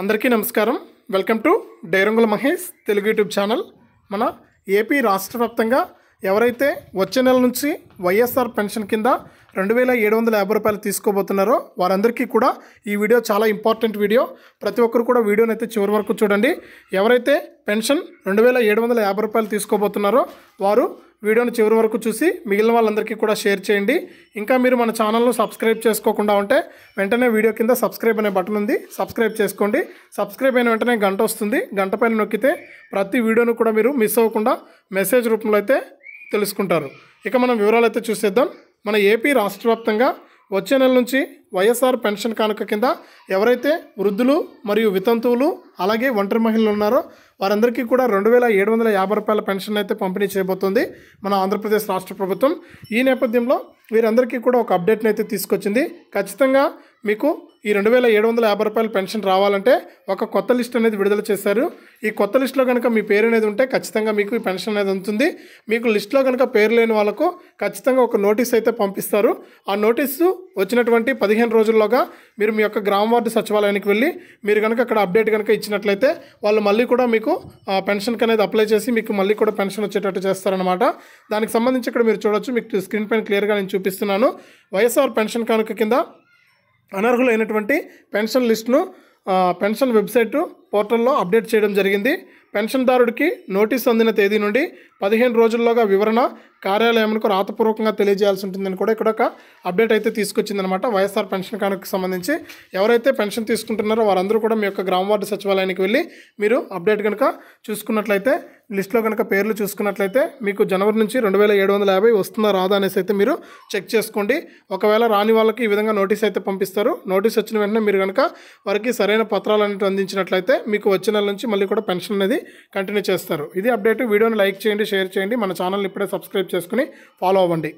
అందరికీ నమస్కారం welcome to డైరంగుల మహేష్ తెలుగు యూట్యూబ్ ఛానల్ మన ఏపీ రాష్ట్ర వ్యాప్తంగా ఎవరైతే వచ్చే నెల నుంచి వైఎస్ఆర్ పెన్షన్ కింద రెండు వేల ఏడు వందల యాభై రూపాయలు తీసుకోబోతున్నారో వారందరికీ కూడా ఈ వీడియో చాలా ఇంపార్టెంట్ వీడియో ప్రతి ఒక్కరు కూడా వీడియోని అయితే చివరి వరకు చూడండి ఎవరైతే పెన్షన్ రెండు వేల ఏడు వందల యాభై రూపాయలు తీసుకోబోతున్నారో వారు వీడియోని చివరి వరకు చూసి మిగిలిన వాళ్ళందరికీ కూడా షేర్ చేయండి ఇంకా మీరు మన ఛానల్ను సబ్స్క్రైబ్ చేసుకోకుండా ఉంటే వెంటనే వీడియో కింద సబ్స్క్రైబ్ అనే బటన్ ఉంది సబ్స్క్రైబ్ చేసుకోండి సబ్స్క్రైబ్ అయిన వెంటనే గంట వస్తుంది గంట పైన నొక్కితే ప్రతి వీడియోను కూడా మీరు మిస్ అవ్వకుండా మెసేజ్ రూపంలో అయితే తెలుసుకుంటారు ఇక మనం వివరాలు అయితే చూసేద్దాం మన ఏపీ రాష్ట్ర వచ్చే నెల నుంచి వైఎస్ఆర్ పెన్షన్ కానుక కింద ఎవరైతే వృద్ధులు మరియు వితంతువులు అలాగే ఒంటరి మహిళలు ఉన్నారో వారందరికీ కూడా రెండు వేల ఏడు వందల యాభై రూపాయల పెన్షన్ అయితే పంపిణీ చేయబోతుంది మన ఆంధ్రప్రదేశ్ రాష్ట్ర ప్రభుత్వం ఈ నేపథ్యంలో వీరందరికీ కూడా ఒక అప్డేట్ని అయితే తీసుకొచ్చింది ఖచ్చితంగా మీకు ఈ రెండు వేల ఏడు వందల యాభై రూపాయల పెన్షన్ రావాలంటే ఒక కొత్త లిస్ట్ అనేది విడుదల చేశారు ఈ కొత్త లిస్ట్లో కనుక మీ పేరు అనేది ఉంటే ఖచ్చితంగా మీకు ఈ పెన్షన్ అనేది ఉంటుంది మీకు లిస్ట్లో కనుక పేరు లేని వాళ్ళకు ఖచ్చితంగా ఒక నోటీస్ అయితే పంపిస్తారు ఆ నోటీసు వచ్చినటువంటి పదిహేను రోజుల్లోగా మీరు మీ యొక్క గ్రామ వార్డు సచివాలయానికి వెళ్ళి మీరు కనుక అక్కడ అప్డేట్ కనుక ఇచ్చినట్లయితే వాళ్ళు మళ్ళీ కూడా మీకు ఆ పెన్షన్కి అనేది అప్లై చేసి మీకు మళ్ళీ కూడా పెన్షన్ వచ్చేటట్టు చేస్తారనమాట దానికి సంబంధించి ఇక్కడ మీరు చూడొచ్చు మీకు స్క్రీన్ పైన క్లియర్గా నేను చూపిస్తున్నాను వైఎస్ఆర్ పెన్షన్ కనుక కింద అనర్హులైనటువంటి పెన్షన్ లిస్టును పెన్షన్ వెబ్సైటు పోర్టల్లో అప్డేట్ చేయడం జరిగింది పెన్షన్దారుడికి నోటీస్ అందిన తేదీ నుండి పదిహేను రోజుల్లోగా వివరణ కార్యాలయంకు రాతపూర్వకంగా తెలియజేయాల్సి ఉంటుందని కూడా ఇక్కడ ఒక అప్డేట్ అయితే తీసుకొచ్చిందనమాట వైఎస్ఆర్ పెన్షన్ కార్డుకు సంబంధించి ఎవరైతే పెన్షన్ తీసుకుంటున్నారో వారందరూ కూడా మీ యొక్క గ్రామ వార్డు సచివాలయానికి వెళ్ళి మీరు అప్డేట్ కనుక చూసుకున్నట్లయితే లిస్ట్లో కనుక పేర్లు చూసుకున్నట్లయితే మీకు జనవరి నుంచి రెండు వేల ఏడు వందల యాభై వస్తుందా రాదా అనేసి అయితే మీరు చెక్ చేసుకోండి ఒకవేళ రాని వాళ్ళకి ఈ విధంగా నోటీస్ అయితే పంపిస్తారు నోటీస్ వచ్చిన వెంటనే మీరు కనుక వారికి సరైన పత్రాలు అనేవి అందించినట్లయితే మీకు వచ్చే నెల నుంచి మళ్ళీ కూడా పెన్షన్ అనేది కంటిన్యూ చేస్తారు ఇది అప్డేట్ వీడియోని లైక్ చేయండి షేర్ చేయండి మన ఛానల్ని ఇప్పుడే సబ్స్క్రైబ్ చేసుకుని ఫాలో అవ్వండి